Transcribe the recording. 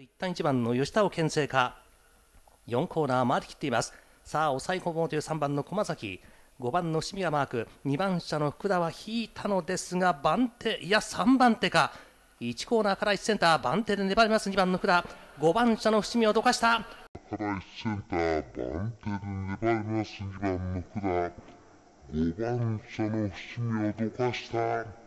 一旦1番の吉田を牽制か4コーナー回りきっていますさあ抑え込もうという3番の駒崎5番の伏見がマーク2番車の福田は引いたのですが番手いや3番手か1コーナーから1センター番手で粘ります2番の福田5番車の伏見をどかしたから1センター番手で粘ります2番の福田5番車の伏見をどかした